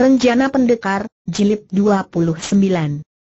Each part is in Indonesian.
Renjana Pendekar, Jilid 29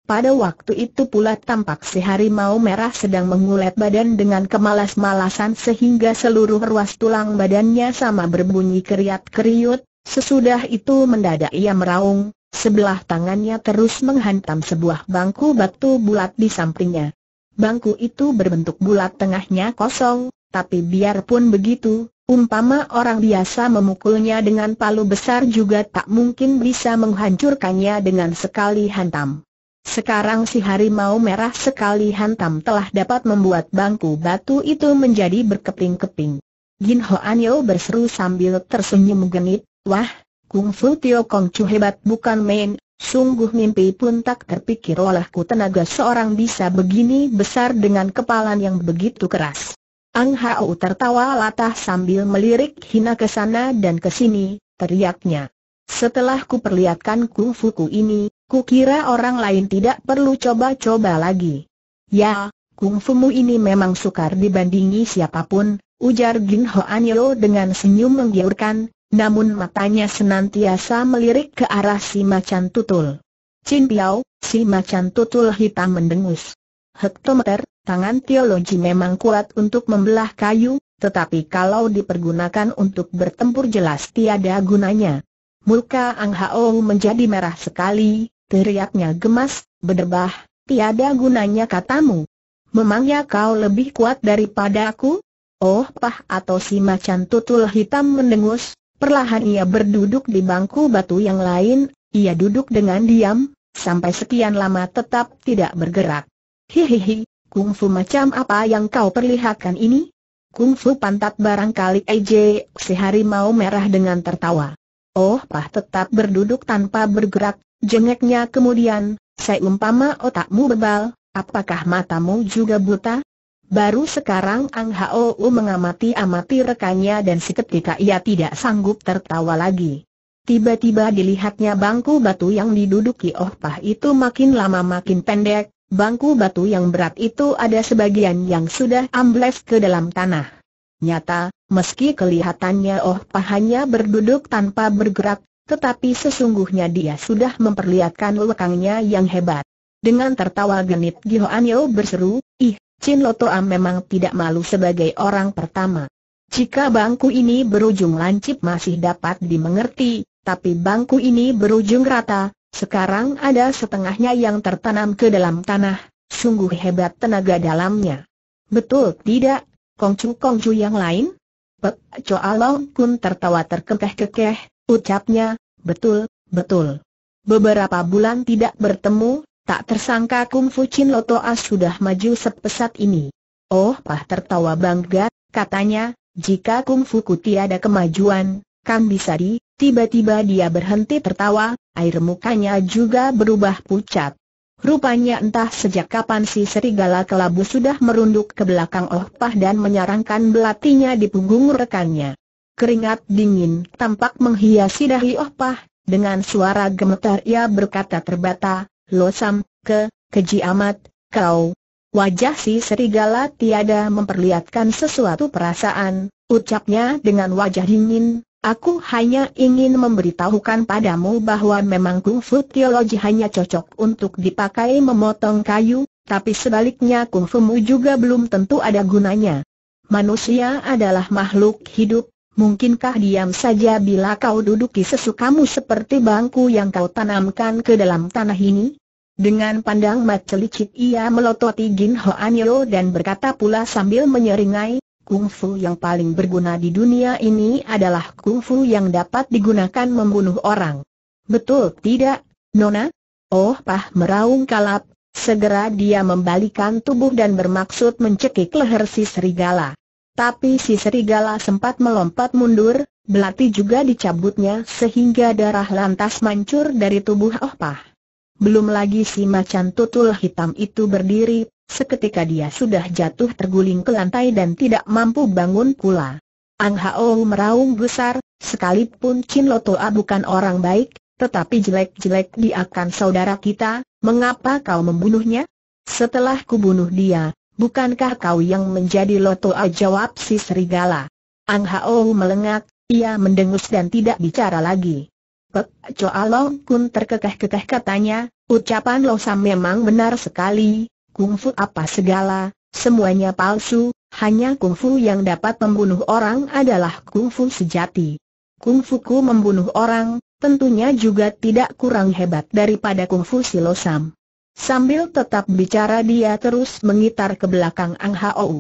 pada waktu itu pula tampak si harimau merah sedang mengulet badan dengan kemalas-malasan sehingga seluruh ruas tulang badannya sama berbunyi keriat-keriut, sesudah itu mendadak ia meraung, sebelah tangannya terus menghantam sebuah bangku batu bulat di sampingnya. Bangku itu berbentuk bulat tengahnya kosong, tapi biarpun begitu, Umpama orang biasa memukulnya dengan palu besar juga tak mungkin bisa menghancurkannya dengan sekali hantam. Sekarang si harimau merah sekali hantam telah dapat membuat bangku batu itu menjadi berkeping-keping. Jin Hoanyo berseru sambil tersenyum genit, Wah, Kung Fu Tio Kong Chu hebat bukan main, sungguh mimpi pun tak terpikir olehku tenaga seorang bisa begini besar dengan kepalan yang begitu keras. Ang Hao tertawa latah sambil melirik hina ke sana dan ke sini, teriaknya. Setelah ku perlihatkan kungfuku ini, ku kira orang lain tidak perlu coba-coba lagi. Ya, kungfumu ini memang sukar dibandingi siapapun, ujar Jin Ho Anyo dengan senyum menggiurkan, namun matanya senantiasa melirik ke arah si macan tutul. Cin Piao, si macan tutul hitam mendengus. Hektometer, Tangan teologi memang kuat untuk membelah kayu, tetapi kalau dipergunakan untuk bertempur jelas tiada gunanya. Muka Ang Hao menjadi merah sekali, teriaknya gemas, berdebah, tiada gunanya katamu. Memangnya kau lebih kuat daripada aku? Oh pah atau si macan tutul hitam mendengus, perlahan ia berduduk di bangku batu yang lain, ia duduk dengan diam, sampai sekian lama tetap tidak bergerak. Hihihi, kungfu macam apa yang kau perlihatkan ini? Kungfu pantat barangkali EJ, si harimau merah dengan tertawa. Oh pah tetap berduduk tanpa bergerak, jengeknya kemudian, saya umpama otakmu bebal, apakah matamu juga buta? Baru sekarang Ang Hao mengamati-amati rekannya dan seketika ia tidak sanggup tertawa lagi. Tiba-tiba dilihatnya bangku batu yang diduduki Oh Pah itu makin lama makin pendek, Bangku batu yang berat itu ada sebagian yang sudah ambles ke dalam tanah. Nyata, meski kelihatannya oh pahanya berduduk tanpa bergerak, tetapi sesungguhnya dia sudah memperlihatkan lekangnya yang hebat. Dengan tertawa genit Gihoan Yo berseru, ih, Chin Lotoa memang tidak malu sebagai orang pertama. Jika bangku ini berujung lancip masih dapat dimengerti, tapi bangku ini berujung rata, sekarang ada setengahnya yang tertanam ke dalam tanah, sungguh hebat tenaga dalamnya. Betul tidak, kongcu-kongcu yang lain? Pek Choa Long Kun tertawa terkekeh-kekeh, ucapnya, betul, betul. Beberapa bulan tidak bertemu, tak tersangka Kung Fu Chin Lotoa sudah maju sepesat ini. Oh Pah tertawa bangga, katanya, jika Kung Fu ku tiada kemajuan, kan bisa di, Tiba-tiba dia berhenti tertawa, air mukanya juga berubah pucat. Rupanya entah sejak kapan si serigala kelabu sudah merunduk ke belakang Oh dan menyarankan belatinya di punggung rekannya. Keringat dingin tampak menghiasi dahi Oh dengan suara gemetar ia berkata terbata, Losam, ke, keji amat, kau. Wajah si serigala tiada memperlihatkan sesuatu perasaan, ucapnya dengan wajah dingin, Aku hanya ingin memberitahukan padamu bahwa memang kungfu teologi hanya cocok untuk dipakai memotong kayu, tapi sebaliknya kungfumu juga belum tentu ada gunanya. Manusia adalah makhluk hidup, mungkinkah diam saja bila kau duduki sesukamu seperti bangku yang kau tanamkan ke dalam tanah ini? Dengan pandang mata licik ia melototi Jin Ho dan berkata pula sambil menyeringai, Kungfu yang paling berguna di dunia ini adalah kungfu yang dapat digunakan membunuh orang. Betul tidak, Nona? Oh pah meraung kalap, segera dia membalikan tubuh dan bermaksud mencekik leher si serigala. Tapi si serigala sempat melompat mundur, belati juga dicabutnya sehingga darah lantas mancur dari tubuh Oh pah. Belum lagi si macan tutul hitam itu berdiri, Seketika dia sudah jatuh terguling ke lantai dan tidak mampu bangun pula. Ang Hao meraung besar. sekalipun Chin Lo Toa bukan orang baik, tetapi jelek-jelek dia akan saudara kita, mengapa kau membunuhnya? Setelah kubunuh dia, bukankah kau yang menjadi Lo Toa? jawab si serigala? Ang Hao melengak, ia mendengus dan tidak bicara lagi. Pek Choa Long Kun terkekeh-kekeh katanya, ucapan Lo Sam memang benar sekali, kungfu apa segala, semuanya palsu, hanya kungfu yang dapat membunuh orang adalah kungfu sejati. Kungfuku membunuh orang, tentunya juga tidak kurang hebat daripada kungfu silosam. Sambil tetap bicara dia terus mengitar ke belakang Ang Hou.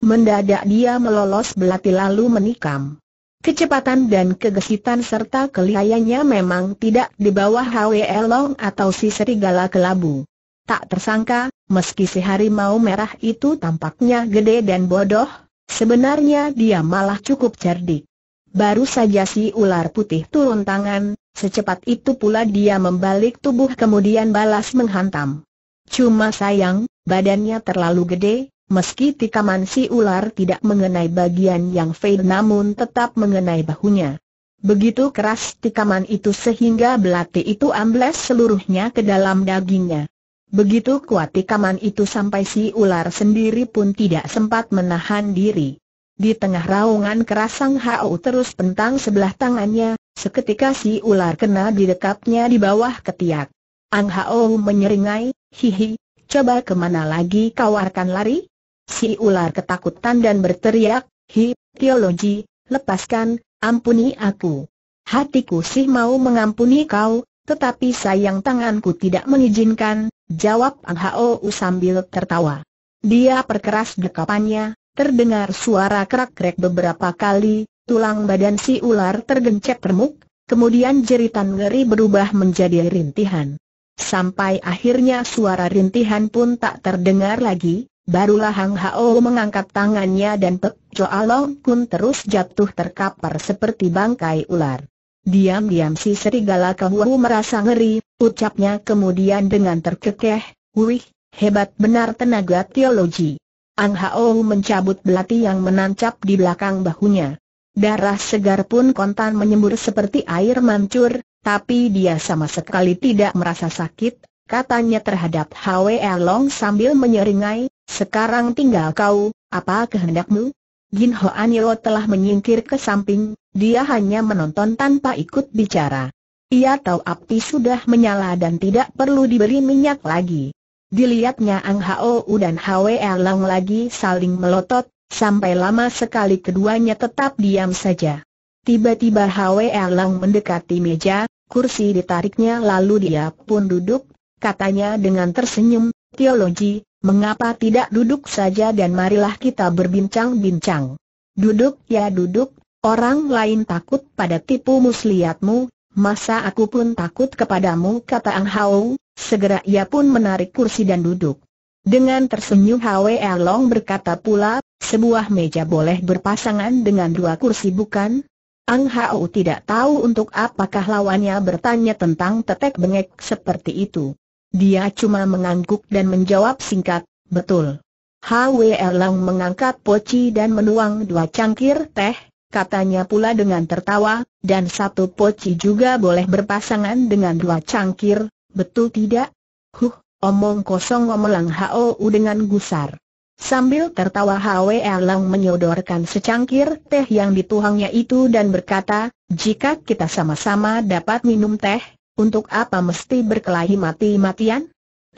Mendadak dia melolos belati lalu menikam. Kecepatan dan kegesitan serta kelihayannya memang tidak di bawah Hwe Long atau si serigala kelabu. Tak tersangka, meski si harimau merah itu tampaknya gede dan bodoh, sebenarnya dia malah cukup cerdik. Baru saja si ular putih turun tangan, secepat itu pula dia membalik tubuh kemudian balas menghantam. Cuma sayang, badannya terlalu gede, meski tikaman si ular tidak mengenai bagian yang fail namun tetap mengenai bahunya. Begitu keras tikaman itu sehingga belati itu ambles seluruhnya ke dalam dagingnya. Begitu kuat tikaman itu sampai si ular sendiri pun tidak sempat menahan diri. Di tengah raungan keras Sang Hao terus pentang sebelah tangannya, seketika si ular kena di didekapnya di bawah ketiak. Ang Hao menyeringai, hihi, coba kemana lagi kau akan lari? Si ular ketakutan dan berteriak, hi, teologi, lepaskan, ampuni aku. Hatiku sih mau mengampuni kau, tetapi sayang tanganku tidak mengizinkan, Jawab Ang Hao sambil tertawa. Dia perkeras dekapannya, terdengar suara kerak-kerak beberapa kali, tulang badan si ular tergencet remuk, kemudian jeritan ngeri berubah menjadi rintihan. Sampai akhirnya suara rintihan pun tak terdengar lagi, barulah Hang Hao mengangkat tangannya dan Pek Choa Long pun terus jatuh terkapar seperti bangkai ular. Diam-diam si serigala kehuahu merasa ngeri, Ucapnya kemudian dengan terkekeh, wih, hebat benar tenaga teologi. Ang Hao mencabut belati yang menancap di belakang bahunya. Darah segar pun kontan menyembur seperti air mancur, tapi dia sama sekali tidak merasa sakit, katanya terhadap Hwe Long sambil menyeringai, sekarang tinggal kau, apa kehendakmu? Jin Ho Anilo telah menyingkir ke samping, dia hanya menonton tanpa ikut bicara. Ia tahu api sudah menyala dan tidak perlu diberi minyak lagi. Dilihatnya Ang Hao dan Hwe Erlang lagi saling melotot, sampai lama sekali keduanya tetap diam saja. Tiba-tiba Hwe Erlang mendekati meja, kursi ditariknya lalu dia pun duduk, katanya dengan tersenyum, teologi, mengapa tidak duduk saja dan marilah kita berbincang-bincang. Duduk ya duduk, orang lain takut pada tipu muslihatmu, masa aku pun takut kepadamu kata Ang Hao, segera ia pun menarik kursi dan duduk. Dengan tersenyum Hwe Long berkata pula, sebuah meja boleh berpasangan dengan dua kursi bukan? Ang Hao tidak tahu untuk apakah lawannya bertanya tentang tetek bengek seperti itu. Dia cuma mengangguk dan menjawab singkat, betul. Hwe Long mengangkat poci dan menuang dua cangkir teh, katanya pula dengan tertawa, dan satu poci juga boleh berpasangan dengan dua cangkir, betul tidak? Huh, omong kosong ngomelang Hou dengan gusar. Sambil tertawa Hwe Lang menyodorkan secangkir teh yang dituangnya itu dan berkata, jika kita sama-sama dapat minum teh, untuk apa mesti berkelahi mati-matian?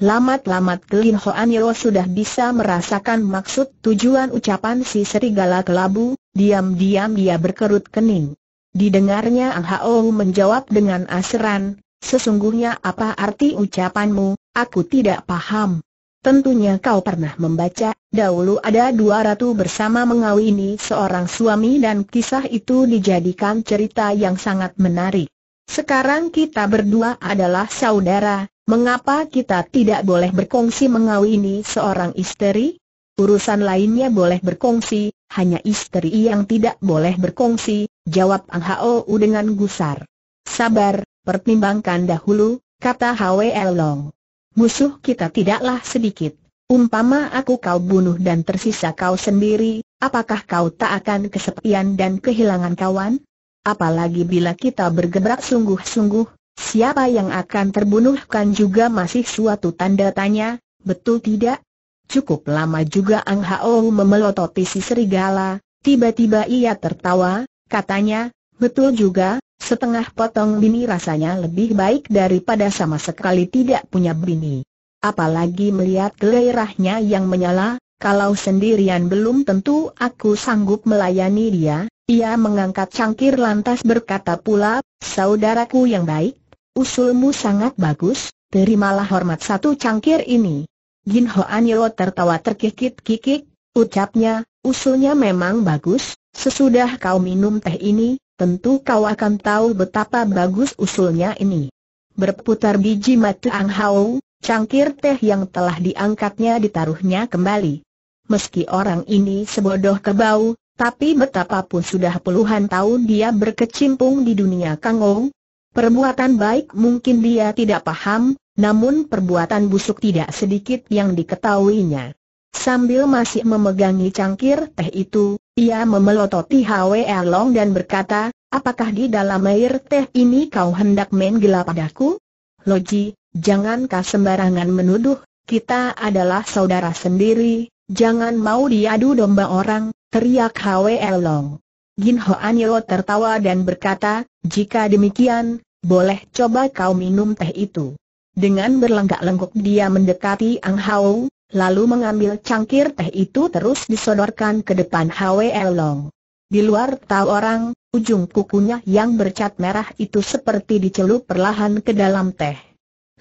Lamat-lamat kelin Hoan Yeo sudah bisa merasakan maksud tujuan ucapan si serigala kelabu, diam-diam dia berkerut kening. Didengarnya Ang Hao menjawab dengan aseran, sesungguhnya apa arti ucapanmu, aku tidak paham. Tentunya kau pernah membaca, dahulu ada dua ratu bersama mengawini seorang suami dan kisah itu dijadikan cerita yang sangat menarik. Sekarang kita berdua adalah saudara, Mengapa kita tidak boleh berkongsi mengawini seorang istri? Urusan lainnya boleh berkongsi, hanya istri yang tidak boleh berkongsi, jawab Ang Hao dengan gusar. Sabar, pertimbangkan dahulu, kata Hwe Long. Musuh kita tidaklah sedikit. Umpama aku kau bunuh dan tersisa kau sendiri, apakah kau tak akan kesepian dan kehilangan kawan? Apalagi bila kita bergebrak sungguh-sungguh, Siapa yang akan terbunuhkan juga masih suatu tanda tanya, betul tidak? Cukup lama juga Ang Hao memelototi si serigala, tiba-tiba ia tertawa, katanya, betul juga, setengah potong bini rasanya lebih baik daripada sama sekali tidak punya bini. Apalagi melihat gairahnya yang menyala, kalau sendirian belum tentu aku sanggup melayani dia, ia mengangkat cangkir lantas berkata pula, saudaraku yang baik, Usulmu sangat bagus, terimalah hormat satu cangkir ini. Jin Ho Yeo tertawa terkikik-kikik, ucapnya, usulnya memang bagus, sesudah kau minum teh ini, tentu kau akan tahu betapa bagus usulnya ini. Berputar biji mati Ang Hao, cangkir teh yang telah diangkatnya ditaruhnya kembali. Meski orang ini sebodoh kebau, tapi betapapun sudah puluhan tahun dia berkecimpung di dunia kangou, Perbuatan baik mungkin dia tidak paham, namun perbuatan busuk tidak sedikit yang diketahuinya. Sambil masih memegangi cangkir teh itu, ia memelototi Hwe Long dan berkata, apakah di dalam air teh ini kau hendak main gelap padaku? Loji, jangankah sembarangan menuduh, kita adalah saudara sendiri, jangan mau diadu domba orang, teriak Hwe Long. Ho An Yo tertawa dan berkata, jika demikian, boleh coba kau minum teh itu. Dengan berlenggak-lenggok dia mendekati Ang Hao, lalu mengambil cangkir teh itu terus disodorkan ke depan Hwe Long. Di luar tahu orang, ujung kukunya yang bercat merah itu seperti dicelup perlahan ke dalam teh.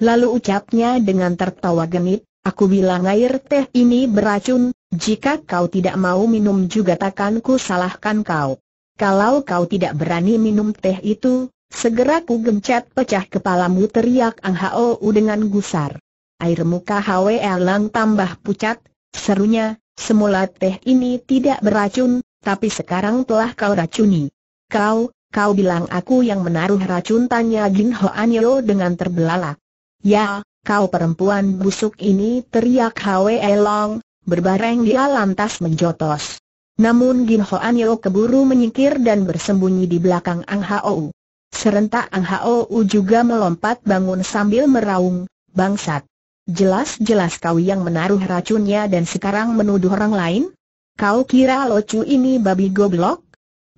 Lalu ucapnya dengan tertawa genit, aku bilang air teh ini beracun, jika kau tidak mau minum juga takkan ku salahkan kau kalau kau tidak berani minum teh itu, segera ku gencet pecah kepalamu teriak Ang Hao dengan gusar. Air muka Hwe Lang tambah pucat, serunya, semula teh ini tidak beracun, tapi sekarang telah kau racuni. Kau, kau bilang aku yang menaruh racun tanya Jin An Yo dengan terbelalak. Ya, kau perempuan busuk ini teriak Hwe Lang, berbareng dia lantas menjotos. Namun Gin An Yeo keburu menyingkir dan bersembunyi di belakang Ang Hou. Serentak Ang Hou juga melompat bangun sambil meraung, bangsat. Jelas-jelas kau yang menaruh racunnya dan sekarang menuduh orang lain? Kau kira lo cu ini babi goblok?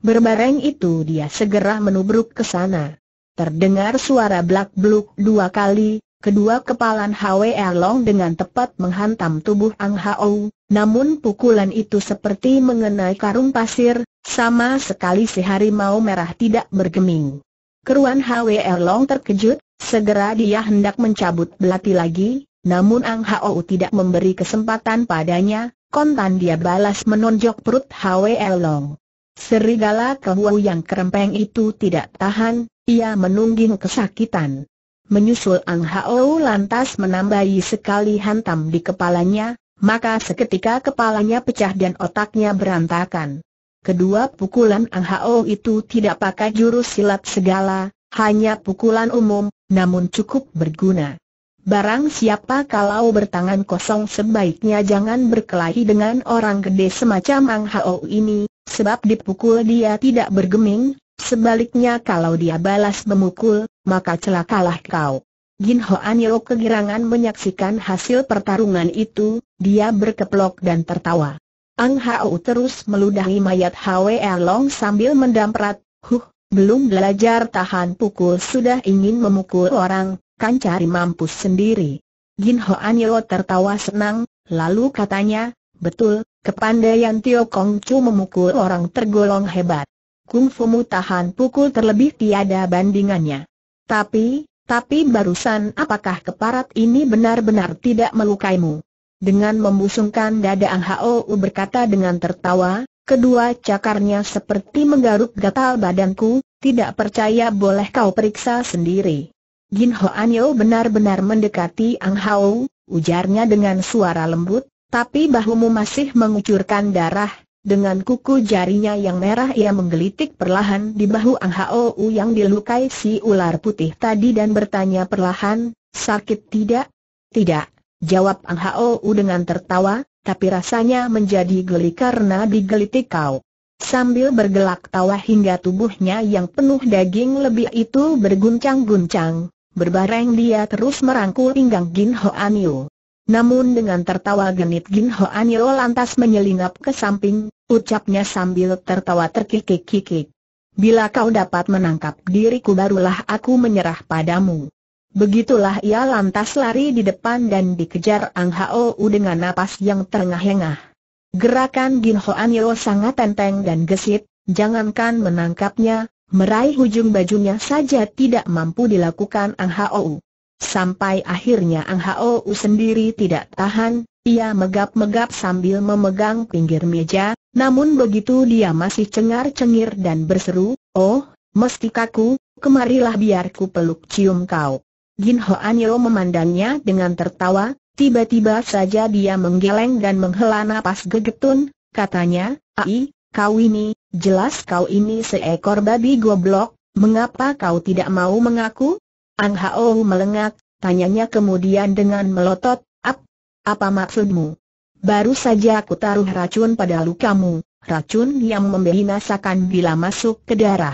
Berbareng itu dia segera menubruk ke sana. Terdengar suara blak-bluk dua kali, Kedua kepalan Hwe Long dengan tepat menghantam tubuh Ang Hao, namun pukulan itu seperti mengenai karung pasir, sama sekali si harimau merah tidak bergeming. Keruan Hwe Long terkejut, segera dia hendak mencabut belati lagi, namun Ang Hao tidak memberi kesempatan padanya, kontan dia balas menonjok perut Hwe Long. Serigala kehuau yang kerempeng itu tidak tahan, ia menungging kesakitan. Menyusul Ang Hao lantas menambahi sekali hantam di kepalanya, maka seketika kepalanya pecah dan otaknya berantakan. Kedua pukulan Ang Hao itu tidak pakai jurus silat segala, hanya pukulan umum, namun cukup berguna. Barang siapa kalau bertangan kosong sebaiknya jangan berkelahi dengan orang gede semacam Ang Hao ini, sebab dipukul dia tidak bergeming, Sebaliknya kalau dia balas memukul, maka celakalah kau. Jin Hoan Yo kegirangan menyaksikan hasil pertarungan itu, dia berkeplok dan tertawa. Ang Hao terus meludahi mayat Hwe Long sambil mendamprat, huh, belum belajar tahan pukul sudah ingin memukul orang, kan cari mampus sendiri. Jin Hoan Yo tertawa senang, lalu katanya, betul, kepandaian Tio Kong Chu memukul orang tergolong hebat. Kung Fumu tahan pukul terlebih tiada bandingannya. Tapi, tapi barusan apakah keparat ini benar-benar tidak melukaimu? Dengan membusungkan dada Ang Hou berkata dengan tertawa, kedua cakarnya seperti menggaruk gatal badanku, tidak percaya boleh kau periksa sendiri. Jin Ho Yo benar-benar mendekati Ang Hou, ujarnya dengan suara lembut, tapi bahumu masih mengucurkan darah, dengan kuku jarinya yang merah ia menggelitik perlahan di bahu Ang Hao yang dilukai si ular putih tadi dan bertanya perlahan, sakit tidak? Tidak, jawab Ang Hao dengan tertawa, tapi rasanya menjadi geli karena digelitik kau. Sambil bergelak tawa hingga tubuhnya yang penuh daging lebih itu berguncang-guncang, berbareng dia terus merangkul pinggang Gin Ho Yu. Namun dengan tertawa genit Jin Hoan Yeo lantas menyelinap ke samping, ucapnya sambil tertawa terkikik-kikik. Bila kau dapat menangkap diriku barulah aku menyerah padamu. Begitulah ia lantas lari di depan dan dikejar Ang Hao U dengan napas yang terengah-engah. Gerakan Jin Hoan Yeo sangat tenteng dan gesit, jangankan menangkapnya, meraih ujung bajunya saja tidak mampu dilakukan Ang Hao. U. Sampai akhirnya Ang Hao sendiri tidak tahan, ia megap-megap sambil memegang pinggir meja, namun begitu dia masih cengar-cengir dan berseru, Oh, mesti kaku, kemarilah biarku peluk cium kau. Jin Hoan memandangnya dengan tertawa, tiba-tiba saja dia menggeleng dan menghela napas gegetun, katanya, Ai, kau ini, jelas kau ini seekor babi goblok, mengapa kau tidak mau mengaku? An Hao melengak, tanyanya kemudian dengan melotot, Ap, apa maksudmu? Baru saja aku taruh racun pada lukamu, racun yang membinasakan bila masuk ke darah.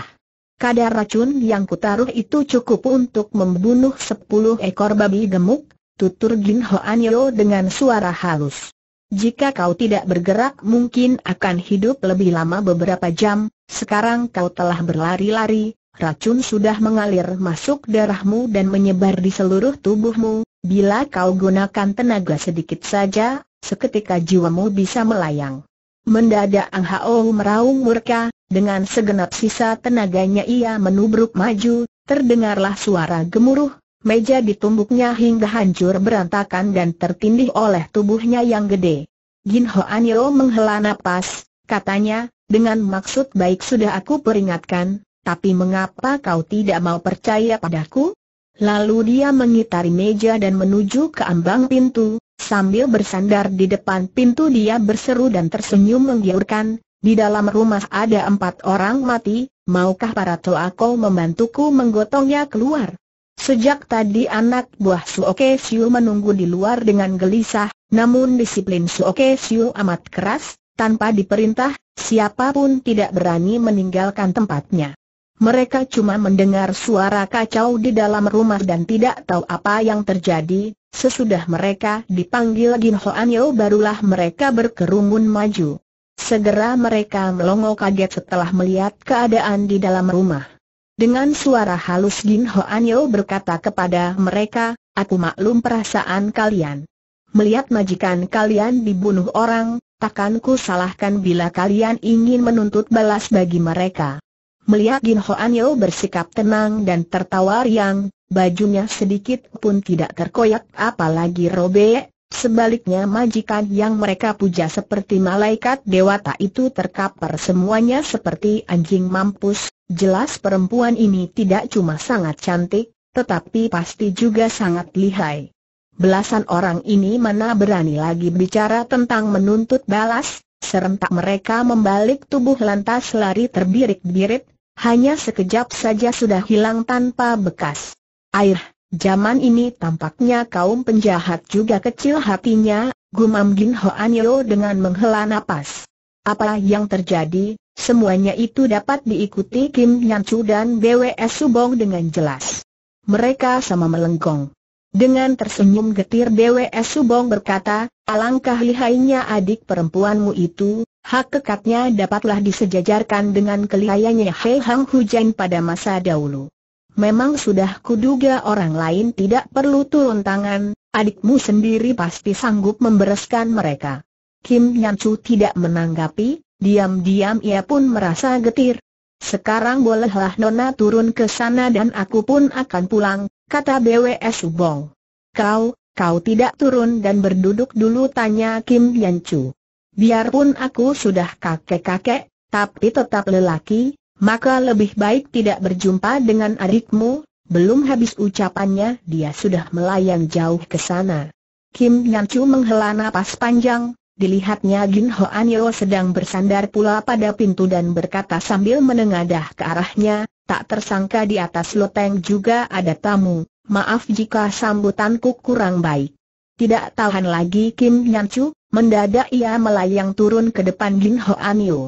Kadar racun yang kutaruh itu cukup untuk membunuh sepuluh ekor babi gemuk, tutur Jin Hoan Yo dengan suara halus. Jika kau tidak bergerak mungkin akan hidup lebih lama beberapa jam, sekarang kau telah berlari-lari, racun sudah mengalir masuk darahmu dan menyebar di seluruh tubuhmu, bila kau gunakan tenaga sedikit saja, seketika jiwamu bisa melayang. Mendadak Ang Hao meraung murka, dengan segenap sisa tenaganya ia menubruk maju, terdengarlah suara gemuruh, meja ditumbuknya hingga hancur berantakan dan tertindih oleh tubuhnya yang gede. Jin Ho Anio menghela nafas, katanya, dengan maksud baik sudah aku peringatkan, tapi mengapa kau tidak mau percaya padaku? Lalu dia mengitari meja dan menuju ke ambang pintu, sambil bersandar di depan pintu dia berseru dan tersenyum menggiurkan, di dalam rumah ada empat orang mati, maukah para toako membantuku menggotongnya keluar? Sejak tadi anak buah Suoke Siu menunggu di luar dengan gelisah, namun disiplin Suoke Siu amat keras, tanpa diperintah, siapapun tidak berani meninggalkan tempatnya. Mereka cuma mendengar suara kacau di dalam rumah dan tidak tahu apa yang terjadi, sesudah mereka dipanggil Gin Hoan Yo barulah mereka berkerumun maju. Segera mereka melongo kaget setelah melihat keadaan di dalam rumah. Dengan suara halus Gin Hoan Yo berkata kepada mereka, aku maklum perasaan kalian. Melihat majikan kalian dibunuh orang, takkan ku salahkan bila kalian ingin menuntut balas bagi mereka. Melihat Jin An Yo bersikap tenang dan tertawa riang, bajunya sedikit pun tidak terkoyak apalagi robek, sebaliknya majikan yang mereka puja seperti malaikat dewata itu terkapar semuanya seperti anjing mampus, jelas perempuan ini tidak cuma sangat cantik, tetapi pasti juga sangat lihai. Belasan orang ini mana berani lagi bicara tentang menuntut balas, Serentak mereka membalik tubuh lantas lari terbirit-birit, hanya sekejap saja sudah hilang tanpa bekas. Air, zaman ini tampaknya kaum penjahat juga kecil hatinya, gumam Gin An Yo dengan menghela napas. Apa yang terjadi, semuanya itu dapat diikuti Kim Nyan Chu dan BWS Subong dengan jelas. Mereka sama melengkung. Dengan tersenyum getir DWS Subong berkata, alangkah lihainya adik perempuanmu itu, hak kekatnya dapatlah disejajarkan dengan kelihayanya Hei Hang Hujan pada masa dahulu. Memang sudah kuduga orang lain tidak perlu turun tangan, adikmu sendiri pasti sanggup membereskan mereka. Kim Nyan Chu tidak menanggapi, diam-diam ia pun merasa getir. Sekarang bolehlah Nona turun ke sana dan aku pun akan pulang, kata BWS Subong. Kau, kau tidak turun dan berduduk dulu tanya Kim Yan Chu. Biarpun aku sudah kakek-kakek, tapi tetap lelaki, maka lebih baik tidak berjumpa dengan adikmu, belum habis ucapannya dia sudah melayang jauh ke sana. Kim Yan Chu menghela napas panjang, dilihatnya Jin Ho Yo sedang bersandar pula pada pintu dan berkata sambil menengadah ke arahnya, tak tersangka di atas loteng juga ada tamu, maaf jika sambutanku kurang baik. Tidak tahan lagi Kim Nyan Chu, mendadak ia melayang turun ke depan Jin Ho Yo.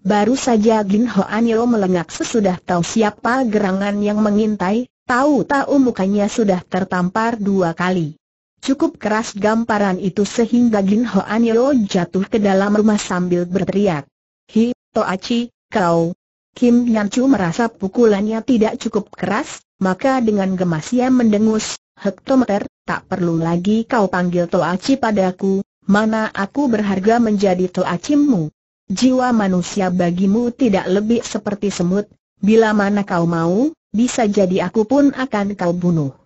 Baru saja Jin Ho Yo melengak sesudah tahu siapa gerangan yang mengintai, Tahu-tahu mukanya sudah tertampar dua kali. Cukup keras gamparan itu sehingga Jin Hoan Yo jatuh ke dalam rumah sambil berteriak. Hi, Toachi, kau. Kim Nyan Chu merasa pukulannya tidak cukup keras, maka dengan gemas ia mendengus, Hektometer, tak perlu lagi kau panggil Toachi padaku, mana aku berharga menjadi Toachimu. Jiwa manusia bagimu tidak lebih seperti semut, bila mana kau mau, bisa jadi aku pun akan kau bunuh.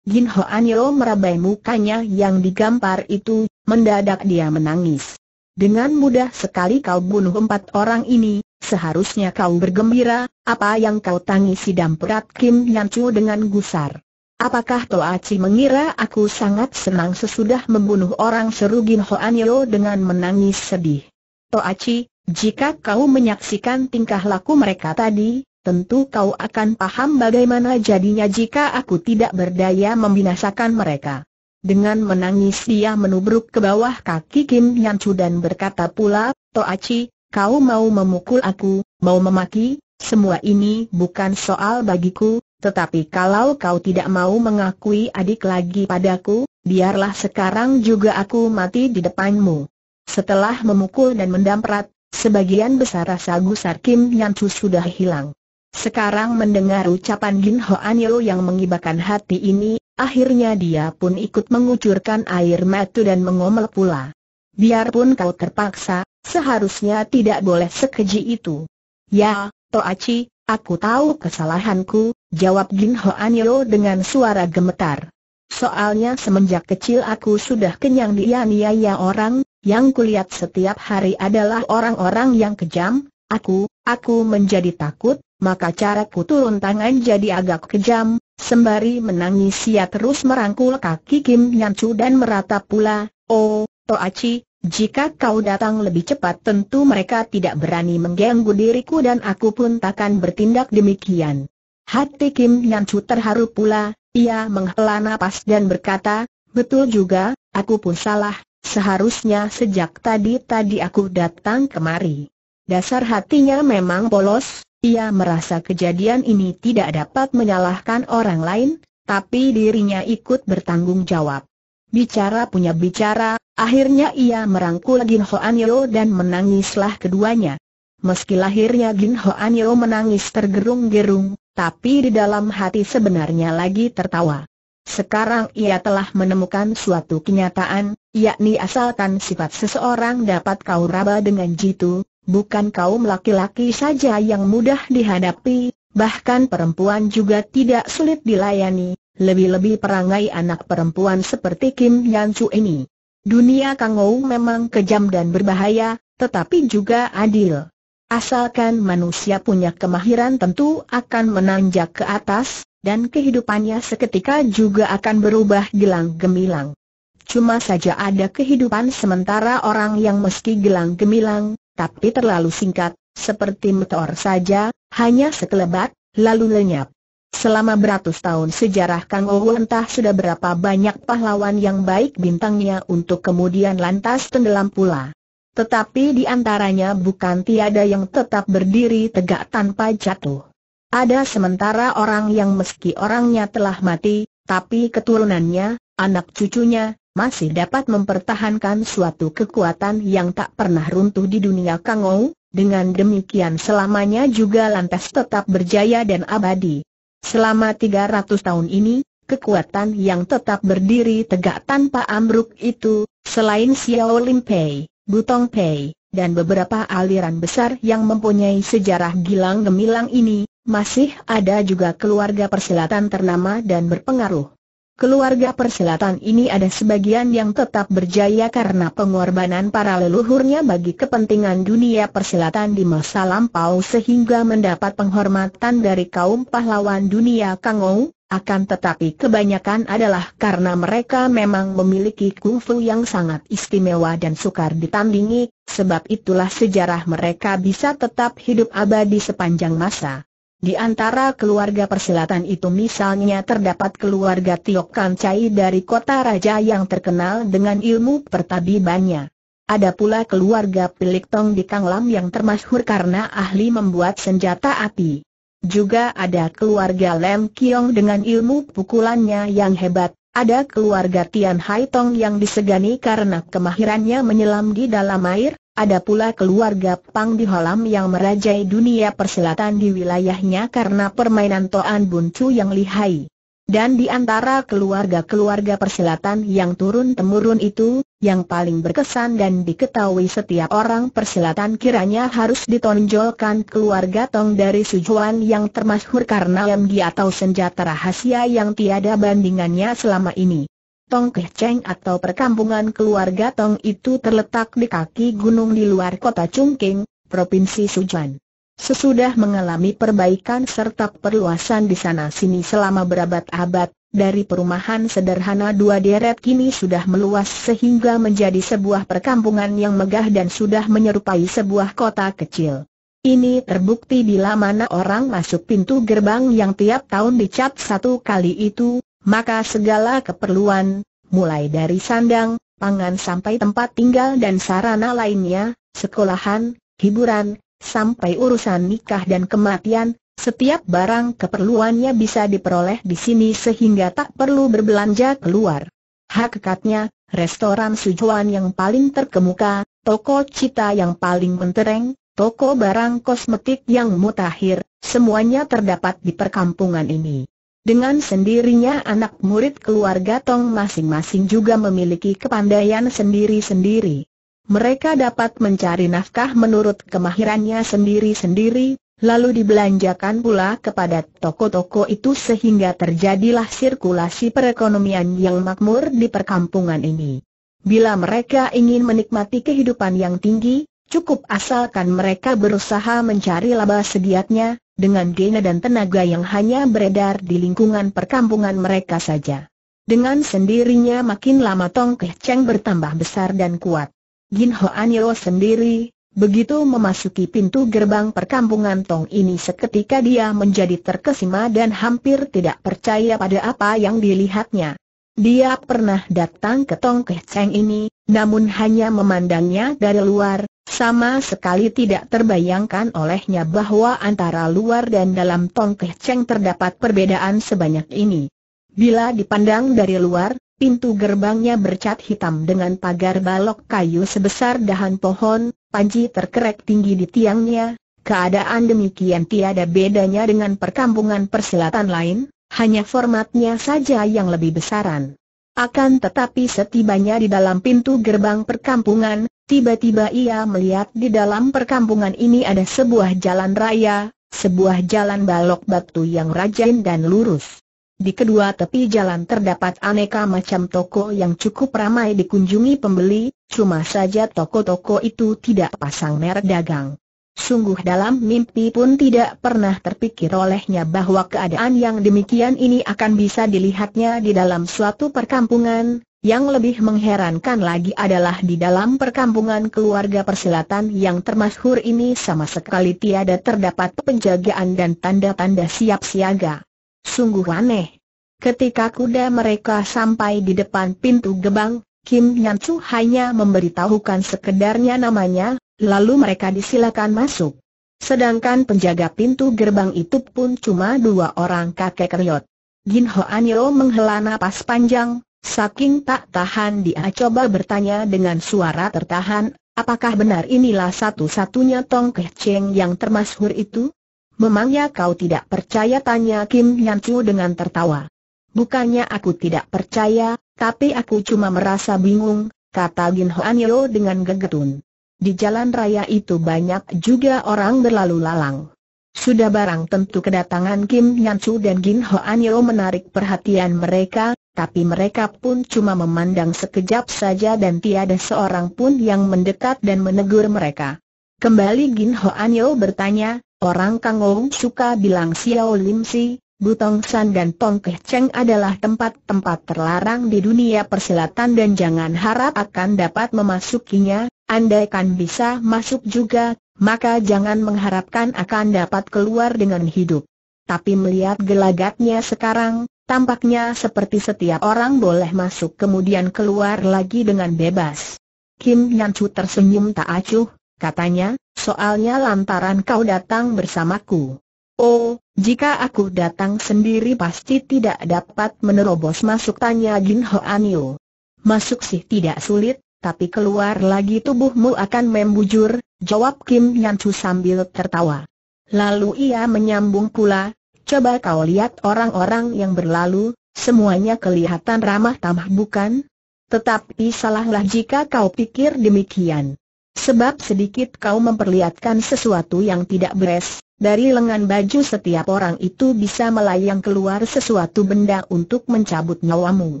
Ho Ho Yeo merabai mukanya yang digampar itu, mendadak dia menangis. Dengan mudah sekali kau bunuh empat orang ini, seharusnya kau bergembira, apa yang kau tangisi damperat Kim Yan Chu dengan gusar. Apakah Toachi mengira aku sangat senang sesudah membunuh orang seru Ho Ho Yeo dengan menangis sedih? Toachi, jika kau menyaksikan tingkah laku mereka tadi, tentu kau akan paham bagaimana jadinya jika aku tidak berdaya membinasakan mereka. Dengan menangis dia menubruk ke bawah kaki Kim Yan Chu dan berkata pula, Toachi, kau mau memukul aku, mau memaki, semua ini bukan soal bagiku, tetapi kalau kau tidak mau mengakui adik lagi padaku, biarlah sekarang juga aku mati di depanmu. Setelah memukul dan mendamprat, sebagian besar rasa gusar Kim Yan sudah hilang. Sekarang mendengar ucapan Jin Ho Yo yang mengibarkan hati ini, akhirnya dia pun ikut mengucurkan air mata dan mengomel pula. Biarpun kau terpaksa, seharusnya tidak boleh sekeji itu. Ya, Toachi, aku tahu kesalahanku, jawab Jin Ho Yo dengan suara gemetar. Soalnya semenjak kecil aku sudah kenyang dianiaya orang, yang kulihat setiap hari adalah orang-orang yang kejam, aku, aku menjadi takut, maka caraku turun tangan jadi agak kejam, sembari menangis ia terus merangkul kaki Kim Nyancu dan merata pula, Oh, Toachi, jika kau datang lebih cepat tentu mereka tidak berani mengganggu diriku dan aku pun takkan bertindak demikian. Hati Kim Nyancu terharu pula, ia menghela nafas dan berkata, betul juga, aku pun salah, seharusnya sejak tadi-tadi aku datang kemari. Dasar hatinya memang polos, ia merasa kejadian ini tidak dapat menyalahkan orang lain, tapi dirinya ikut bertanggung jawab. Bicara punya bicara, akhirnya ia merangkul Gin Hoan Yeo dan menangislah keduanya. Meski lahirnya Gin Hoan Yeo menangis tergerung-gerung, tapi di dalam hati sebenarnya lagi tertawa. Sekarang ia telah menemukan suatu kenyataan, yakni asalkan sifat seseorang dapat kau raba dengan jitu, bukan kaum laki-laki saja yang mudah dihadapi, bahkan perempuan juga tidak sulit dilayani, lebih-lebih perangai anak perempuan seperti Kim Yan Su ini. Dunia Kangou memang kejam dan berbahaya, tetapi juga adil. Asalkan manusia punya kemahiran tentu akan menanjak ke atas, dan kehidupannya seketika juga akan berubah gelang gemilang. Cuma saja ada kehidupan sementara orang yang meski gelang gemilang, tapi terlalu singkat, seperti meteor saja, hanya sekelebat, lalu lenyap. Selama beratus tahun sejarah Kang Ouw entah sudah berapa banyak pahlawan yang baik bintangnya untuk kemudian lantas tenggelam pula. Tetapi di antaranya bukan tiada yang tetap berdiri tegak tanpa jatuh. Ada sementara orang yang meski orangnya telah mati, tapi keturunannya, anak cucunya, masih dapat mempertahankan suatu kekuatan yang tak pernah runtuh di dunia Kangou, dengan demikian selamanya juga lantas tetap berjaya dan abadi. Selama 300 tahun ini, kekuatan yang tetap berdiri tegak tanpa ambruk itu, selain Xiao Lim Pei, Butong Pei, dan beberapa aliran besar yang mempunyai sejarah gilang gemilang ini, masih ada juga keluarga persilatan ternama dan berpengaruh. Keluarga persilatan ini ada sebagian yang tetap berjaya karena pengorbanan para leluhurnya bagi kepentingan dunia persilatan di masa lampau sehingga mendapat penghormatan dari kaum pahlawan dunia Kangou, akan tetapi kebanyakan adalah karena mereka memang memiliki kungfu yang sangat istimewa dan sukar ditandingi, sebab itulah sejarah mereka bisa tetap hidup abadi sepanjang masa. Di antara keluarga persilatan itu misalnya terdapat keluarga Tiok Kan dari kota raja yang terkenal dengan ilmu pertabibannya. Ada pula keluarga Pilik Tong di Kanglam yang termasyhur karena ahli membuat senjata api. Juga ada keluarga Lem Kiong dengan ilmu pukulannya yang hebat. Ada keluarga Tian Hai Tong yang disegani karena kemahirannya menyelam di dalam air, ada pula keluarga Pang di Holam yang merajai dunia persilatan di wilayahnya karena permainan Toan Buncu yang lihai. Dan di antara keluarga-keluarga persilatan yang turun-temurun itu, yang paling berkesan dan diketahui setiap orang persilatan kiranya harus ditonjolkan keluarga Tong dari Sujuan yang termasuk karena MG atau senjata rahasia yang tiada bandingannya selama ini. Tong Kecheng atau perkampungan keluarga Tong itu terletak di kaki gunung di luar kota Chungking, Provinsi Sujan. Sesudah mengalami perbaikan serta perluasan di sana-sini selama berabad-abad, dari perumahan sederhana dua deret kini sudah meluas sehingga menjadi sebuah perkampungan yang megah dan sudah menyerupai sebuah kota kecil. Ini terbukti bila mana orang masuk pintu gerbang yang tiap tahun dicat satu kali itu, maka segala keperluan, mulai dari sandang, pangan sampai tempat tinggal dan sarana lainnya, sekolahan, hiburan, sampai urusan nikah dan kematian, setiap barang keperluannya bisa diperoleh di sini sehingga tak perlu berbelanja keluar. Hakikatnya, restoran Sujuan yang paling terkemuka, toko cita yang paling mentereng, toko barang kosmetik yang mutakhir, semuanya terdapat di perkampungan ini. Dengan sendirinya anak murid keluarga Tong masing-masing juga memiliki kepandaian sendiri-sendiri. Mereka dapat mencari nafkah menurut kemahirannya sendiri-sendiri, lalu dibelanjakan pula kepada toko-toko itu sehingga terjadilah sirkulasi perekonomian yang makmur di perkampungan ini. Bila mereka ingin menikmati kehidupan yang tinggi, Cukup asalkan mereka berusaha mencari laba sediatnya, dengan dana dan tenaga yang hanya beredar di lingkungan perkampungan mereka saja. Dengan sendirinya makin lama Tong Keh bertambah besar dan kuat. Jin Ho Yo sendiri, begitu memasuki pintu gerbang perkampungan Tong ini seketika dia menjadi terkesima dan hampir tidak percaya pada apa yang dilihatnya. Dia pernah datang ke Tong Keh ini, namun hanya memandangnya dari luar, sama sekali tidak terbayangkan olehnya bahwa antara luar dan dalam Tong Keh terdapat perbedaan sebanyak ini. Bila dipandang dari luar, pintu gerbangnya bercat hitam dengan pagar balok kayu sebesar dahan pohon, panji terkerek tinggi di tiangnya, keadaan demikian tiada bedanya dengan perkampungan persilatan lain, hanya formatnya saja yang lebih besaran. Akan tetapi setibanya di dalam pintu gerbang perkampungan, Tiba-tiba ia melihat di dalam perkampungan ini ada sebuah jalan raya, sebuah jalan balok batu yang rajin dan lurus. Di kedua tepi jalan terdapat aneka macam toko yang cukup ramai dikunjungi pembeli, cuma saja toko-toko itu tidak pasang merek dagang. Sungguh dalam mimpi pun tidak pernah terpikir olehnya bahwa keadaan yang demikian ini akan bisa dilihatnya di dalam suatu perkampungan, yang lebih mengherankan lagi adalah di dalam perkampungan keluarga persilatan yang termasyhur ini sama sekali tiada terdapat penjagaan dan tanda-tanda siap siaga. Sungguh aneh. Ketika kuda mereka sampai di depan pintu gebang, Kim Yan Chu hanya memberitahukan sekedarnya namanya, lalu mereka disilakan masuk. Sedangkan penjaga pintu gerbang itu pun cuma dua orang kakek keriot. Gin Ho Anyo menghela napas panjang, Saking tak tahan dia coba bertanya dengan suara tertahan, apakah benar inilah satu-satunya Tong Keh Cheng yang termasyhur itu? Memangnya kau tidak percaya tanya Kim Yan Chu dengan tertawa. Bukannya aku tidak percaya, tapi aku cuma merasa bingung, kata Gin Hoan Yeo dengan gegetun. Di jalan raya itu banyak juga orang berlalu lalang. Sudah barang tentu kedatangan Kim Yan Chu dan Gin Hoan Yeo menarik perhatian mereka, tapi mereka pun cuma memandang sekejap saja dan tiada seorang pun yang mendekat dan menegur mereka. Kembali Gin Ho Yeo bertanya, orang Kang Ong suka bilang Xiao Lim Si, Butong San dan Tong Keh Cheng adalah tempat-tempat terlarang di dunia persilatan dan jangan harap akan dapat memasukinya, andaikan bisa masuk juga, maka jangan mengharapkan akan dapat keluar dengan hidup. Tapi melihat gelagatnya sekarang, Tampaknya seperti setiap orang boleh masuk kemudian keluar lagi dengan bebas. Kim Yan Chu tersenyum tak acuh, katanya, soalnya lantaran kau datang bersamaku. Oh, jika aku datang sendiri pasti tidak dapat menerobos masuk tanya Jin Ho Anio. Masuk sih tidak sulit, tapi keluar lagi tubuhmu akan membujur, jawab Kim Yan Chu sambil tertawa. Lalu ia menyambung pula, Coba kau lihat orang-orang yang berlalu, semuanya kelihatan ramah tamah bukan? Tetapi salahlah jika kau pikir demikian. Sebab sedikit kau memperlihatkan sesuatu yang tidak beres, dari lengan baju setiap orang itu bisa melayang keluar sesuatu benda untuk mencabut nyawamu.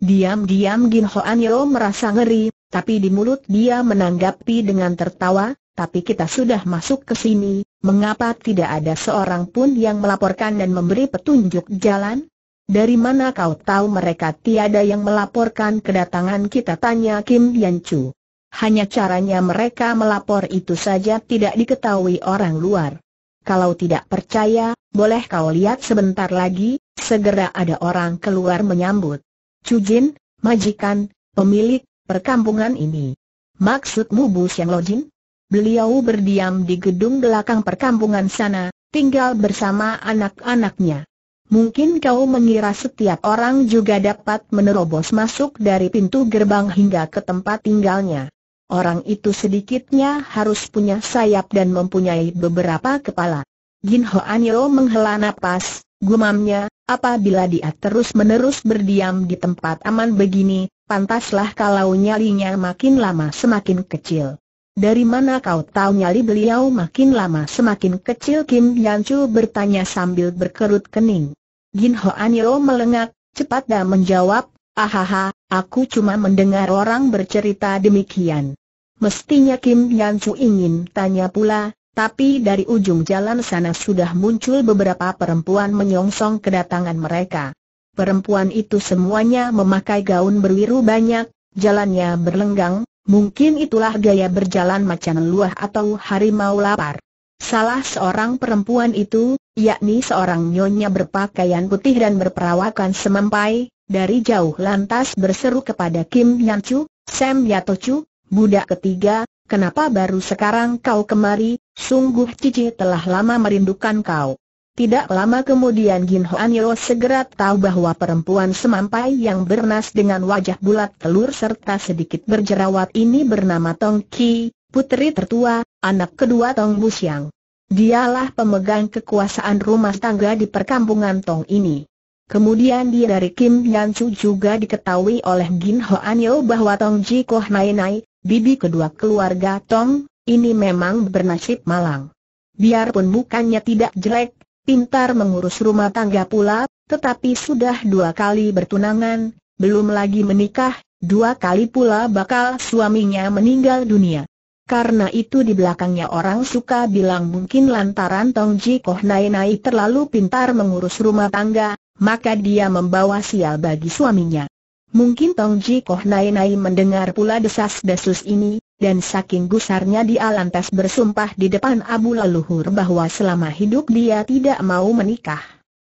Diam-diam Gin Hoan Yeo merasa ngeri, tapi di mulut dia menanggapi dengan tertawa, tapi kita sudah masuk ke sini, mengapa tidak ada seorang pun yang melaporkan dan memberi petunjuk jalan? Dari mana kau tahu mereka tiada yang melaporkan kedatangan kita tanya Kim Yan Chu. Hanya caranya mereka melapor itu saja tidak diketahui orang luar. Kalau tidak percaya, boleh kau lihat sebentar lagi, segera ada orang keluar menyambut. Chu Jin, majikan, pemilik, perkampungan ini. Maksudmu Bu Siang Lojin? Beliau berdiam di gedung belakang perkampungan sana, tinggal bersama anak-anaknya. Mungkin kau mengira setiap orang juga dapat menerobos masuk dari pintu gerbang hingga ke tempat tinggalnya. Orang itu sedikitnya harus punya sayap dan mempunyai beberapa kepala. Jin Ho Hoanyo menghela napas, gumamnya, apabila dia terus-menerus berdiam di tempat aman begini, Pantaslah kalau nyalinya makin lama semakin kecil. Dari mana kau tahu nyali beliau makin lama semakin kecil? Kim Chu bertanya sambil berkerut kening. Jin Ho Yeo melengak, cepat dan menjawab, ahaha, aku cuma mendengar orang bercerita demikian. Mestinya Kim Chu ingin tanya pula, tapi dari ujung jalan sana sudah muncul beberapa perempuan menyongsong kedatangan mereka perempuan itu semuanya memakai gaun berwiru banyak, jalannya berlenggang, mungkin itulah gaya berjalan macan luah atau harimau lapar. Salah seorang perempuan itu, yakni seorang nyonya berpakaian putih dan berperawakan semampai, dari jauh lantas berseru kepada Kim Yan Chu, Sam Yato Chu, budak ketiga, kenapa baru sekarang kau kemari, sungguh Cici telah lama merindukan kau. Tidak lama kemudian Jin Hoan Yeo segera tahu bahwa perempuan semampai yang bernas dengan wajah bulat telur serta sedikit berjerawat ini bernama Tong Ki, putri tertua, anak kedua Tong Bu Siang. Dialah pemegang kekuasaan rumah tangga di perkampungan Tong ini. Kemudian dia dari Kim Yan Chu juga diketahui oleh Jin Hoan Yeo bahwa Tong Ji Koh Nai Nai, bibi kedua keluarga Tong, ini memang bernasib malang. Biarpun mukanya tidak jelek, pintar mengurus rumah tangga pula, tetapi sudah dua kali bertunangan, belum lagi menikah, dua kali pula bakal suaminya meninggal dunia. Karena itu di belakangnya orang suka bilang mungkin lantaran Tong Ji Koh Nai Nai terlalu pintar mengurus rumah tangga, maka dia membawa sial bagi suaminya. Mungkin Tong Ji Koh Nai Nai mendengar pula desas-desus ini, dan saking gusarnya dia lantas bersumpah di depan abu leluhur bahwa selama hidup dia tidak mau menikah.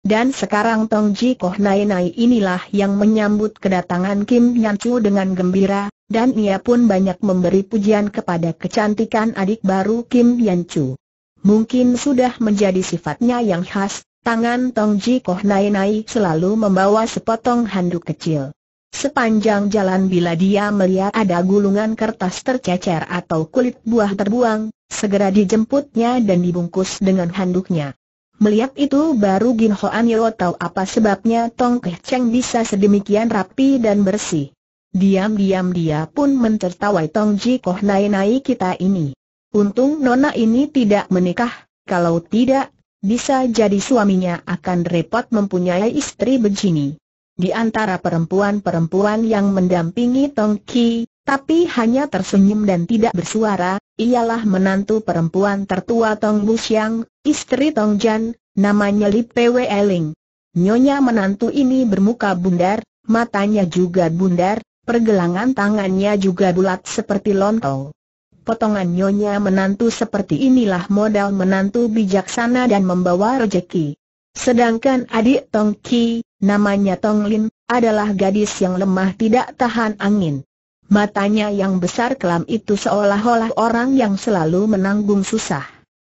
Dan sekarang Tong Ji Koh Nai Nai inilah yang menyambut kedatangan Kim Nyan Chu dengan gembira, dan ia pun banyak memberi pujian kepada kecantikan adik baru Kim Nyan Chu. Mungkin sudah menjadi sifatnya yang khas, tangan Tong Ji Koh Nai Nai selalu membawa sepotong handuk kecil. Sepanjang jalan bila dia melihat ada gulungan kertas tercecer atau kulit buah terbuang, segera dijemputnya dan dibungkus dengan handuknya. Melihat itu baru Gin Hoan Yeo tahu apa sebabnya Tong Keh Cheng bisa sedemikian rapi dan bersih. Diam-diam dia pun mencertawai Tong Ji Koh Nai-Nai kita ini. Untung Nona ini tidak menikah, kalau tidak, bisa jadi suaminya akan repot mempunyai istri begini di antara perempuan-perempuan yang mendampingi Tong Ki, tapi hanya tersenyum dan tidak bersuara, ialah menantu perempuan tertua Tong Bu Siang, istri Tong Jan, namanya Li Pwe Eling. Nyonya menantu ini bermuka bundar, matanya juga bundar, pergelangan tangannya juga bulat seperti lontong. Potongan nyonya menantu seperti inilah modal menantu bijaksana dan membawa rejeki. Sedangkan adik Tong Ki, namanya Tong Lin, adalah gadis yang lemah tidak tahan angin. Matanya yang besar kelam itu seolah-olah orang yang selalu menanggung susah.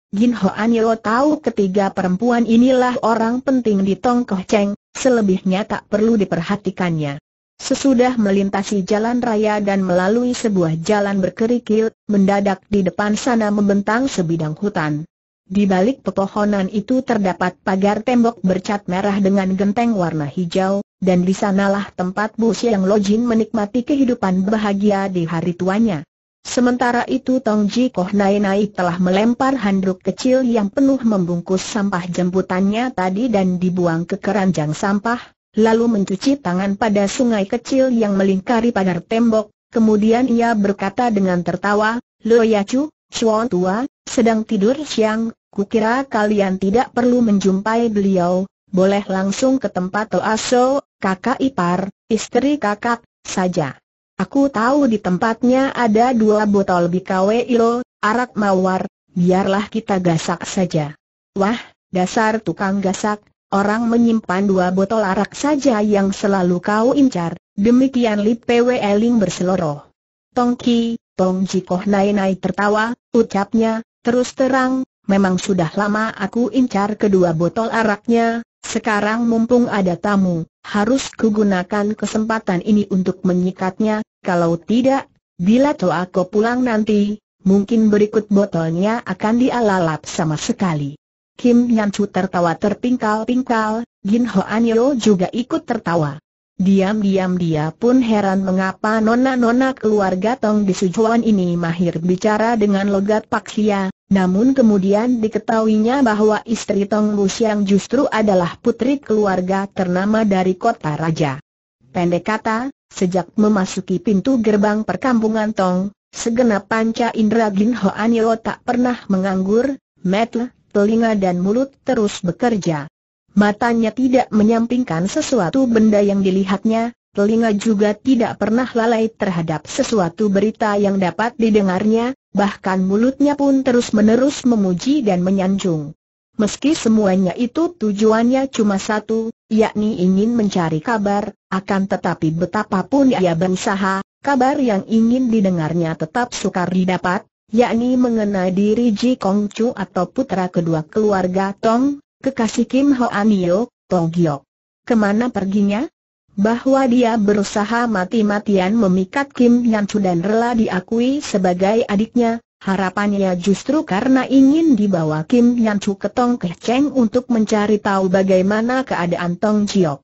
Jin An Yo tahu ketiga perempuan inilah orang penting di Tong Koh Cheng, selebihnya tak perlu diperhatikannya. Sesudah melintasi jalan raya dan melalui sebuah jalan berkerikil, mendadak di depan sana membentang sebidang hutan. Di balik pepohonan itu terdapat pagar tembok bercat merah dengan genteng warna hijau, dan di sanalah tempat Bu yang Lojin menikmati kehidupan bahagia di hari tuanya. Sementara itu Tong Ji Koh Nai Nai telah melempar handuk kecil yang penuh membungkus sampah jemputannya tadi dan dibuang ke keranjang sampah, lalu mencuci tangan pada sungai kecil yang melingkari pagar tembok, kemudian ia berkata dengan tertawa, Lo Yacu, Chuan Tua, sedang tidur siang, kukira kalian tidak perlu menjumpai beliau, boleh langsung ke tempat Toaso, kakak ipar, istri kakak, saja. Aku tahu di tempatnya ada dua botol bikawe Ilo, arak mawar, biarlah kita gasak saja. Wah, dasar tukang gasak, orang menyimpan dua botol arak saja yang selalu kau incar, demikian Li Pwe Eling berseloroh. Tongki, Tong Jikoh Nainai tertawa, ucapnya, Terus terang, memang sudah lama aku incar kedua botol araknya, sekarang mumpung ada tamu, harus kugunakan kesempatan ini untuk menyikatnya, kalau tidak, bila toa aku pulang nanti, mungkin berikut botolnya akan dialalap sama sekali. Kim Nyan Chu tertawa terpingkal-pingkal, Jin An Yeo juga ikut tertawa. Diam-diam dia pun heran mengapa nona-nona keluarga Tong di Sujuan ini mahir bicara dengan logat Paksia, namun kemudian diketahuinya bahwa istri Tong Lu justru adalah putri keluarga ternama dari kota raja. Pendek kata, sejak memasuki pintu gerbang perkampungan Tong, segenap panca indera Gin Ho Yo tak pernah menganggur, metel, telinga dan mulut terus bekerja. Matanya tidak menyampingkan sesuatu benda yang dilihatnya, telinga juga tidak pernah lalai terhadap sesuatu berita yang dapat didengarnya, bahkan mulutnya pun terus-menerus memuji dan menyanjung. Meski semuanya itu tujuannya cuma satu, yakni ingin mencari kabar, akan tetapi betapapun ia berusaha, kabar yang ingin didengarnya tetap sukar didapat, yakni mengenai diri Ji Kong Chu atau putra kedua keluarga Tong, kekasih Kim Ho An Yo, Tong Giok. Kemana perginya? bahwa dia berusaha mati-matian memikat Kim Yanchu Chu dan rela diakui sebagai adiknya, harapannya justru karena ingin dibawa Kim Yanchu Chu ke Tong Keh untuk mencari tahu bagaimana keadaan Tong Jiok.